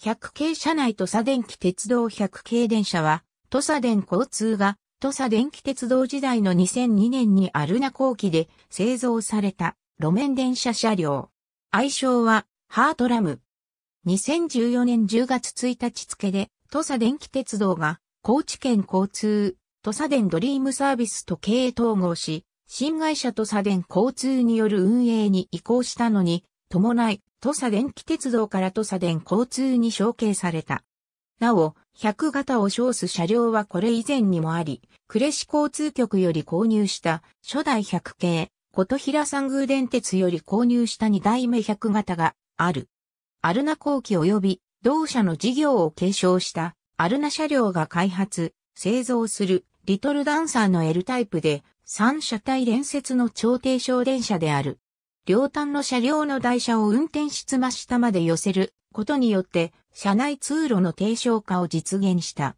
100系車内土佐電気鉄道100系電車は、土佐電交通が土佐電気鉄道時代の2002年にアルナ後期で製造された路面電車車両。愛称はハートラム。2014年10月1日付で土佐電気鉄道が高知県交通土佐電ドリームサービスと経営統合し、新会社土佐電交通による運営に移行したのに伴い土佐電気鉄道から土佐電交通に承継された。なお、100型を称す車両はこれ以前にもあり、呉市交通局より購入した初代100系、琴平三宮電鉄より購入した2代目100型がある。アルナ後期及び同社の事業を継承したアルナ車両が開発、製造するリトルダンサーの L タイプで3車体連接の超低床電車である。両端の車両の台車を運転室真下まで寄せることによって、車内通路の低床化を実現した。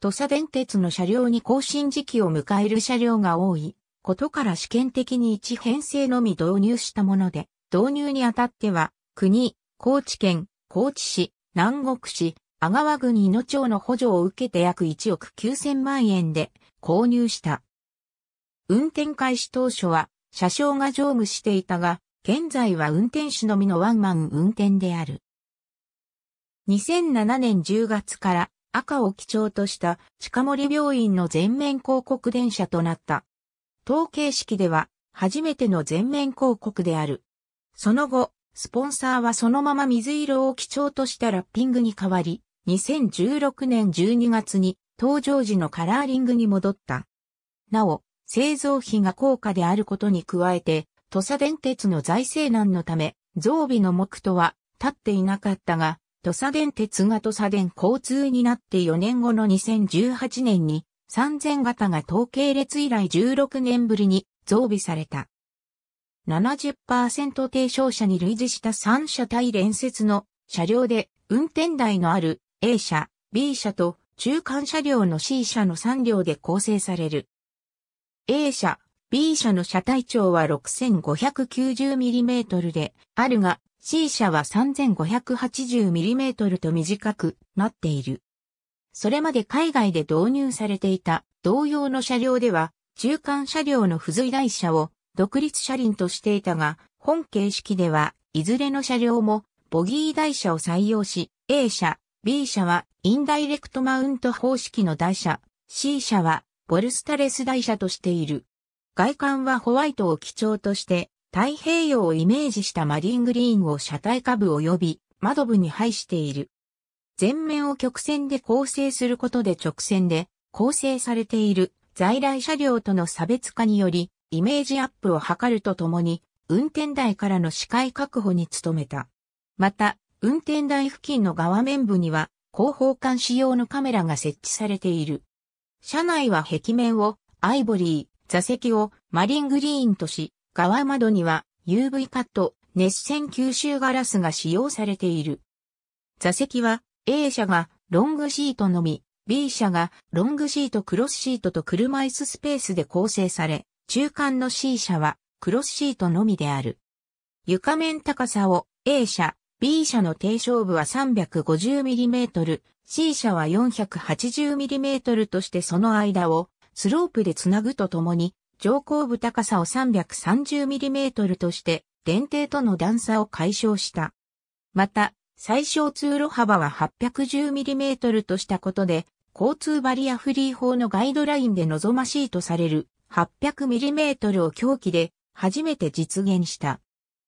土佐電鉄の車両に更新時期を迎える車両が多いことから試験的に1編成のみ導入したもので、導入にあたっては、国、高知県、高知市、南国市、阿川郡伊野町の補助を受けて約1億9000万円で購入した。運転開始当初は車掌が乗務していたが、現在は運転手のみのワンマン運転である。2007年10月から赤を基調とした近森病院の全面広告電車となった。統計式では初めての全面広告である。その後、スポンサーはそのまま水色を基調としたラッピングに変わり、2016年12月に登場時のカラーリングに戻った。なお、製造費が高価であることに加えて、土佐電鉄の財政難のため、増備の目途は立っていなかったが、土佐電鉄が土佐電交通になって4年後の2018年に、3000型が統計列以来16年ぶりに増備された。70%低床車に類似した3車体連接の車両で運転台のある A 車、B 車と中間車両の C 車の3両で構成される。A 社、B 社の車体長は 6590mm であるが、C 社は 3580mm と短くなっている。それまで海外で導入されていた同様の車両では、中間車両の付随台車を独立車輪としていたが、本形式では、いずれの車両もボギー台車を採用し、A 社、B 社はインダイレクトマウント方式の台車、C 社はボルスタレス台車としている。外観はホワイトを基調として、太平洋をイメージしたマリングリーンを車体下部及び窓部に配している。前面を曲線で構成することで直線で構成されている在来車両との差別化によりイメージアップを図るとともに運転台からの視界確保に努めた。また、運転台付近の側面部には後方監視用のカメラが設置されている。車内は壁面をアイボリー、座席をマリングリーンとし、側窓には UV カット、熱線吸収ガラスが使用されている。座席は A 車がロングシートのみ、B 車がロングシートクロスシートと車椅子スペースで構成され、中間の C 車はクロスシートのみである。床面高さを A 車、B 社の低勝部は 350mm、C 社は 480mm としてその間をスロープでつなぐとともに、上後部高さを 330mm として、電停との段差を解消した。また、最小通路幅は 810mm としたことで、交通バリアフリー法のガイドラインで望ましいとされる 800mm を狂気で初めて実現した。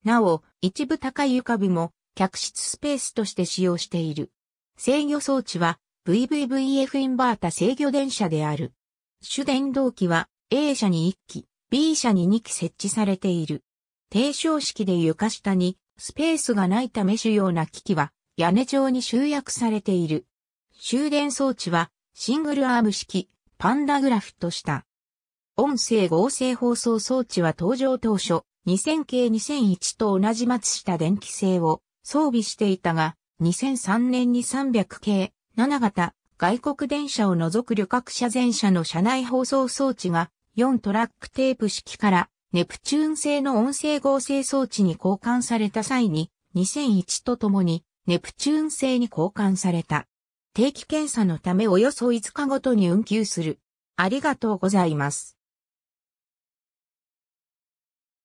なお、一部高い床部も客室スペースとして使用している。制御装置は VVVF インバータ制御電車である。主電動機は A 車に1機、B 車に2機設置されている。低床式で床下にスペースがないため主要な機器は屋根状に集約されている。終電装置はシングルアーム式パンダグラフとした。音声合成放送装置は登場当初2000系2001と同じ松下電気製を装備していたが、2003年に300系、7型、外国電車を除く旅客車全車の車内放送装置が4トラックテープ式からネプチューン製の音声合成装置に交換された際に2001とともにネプチューン製に交換された。定期検査のためおよそ5日ごとに運休する。ありがとうございます。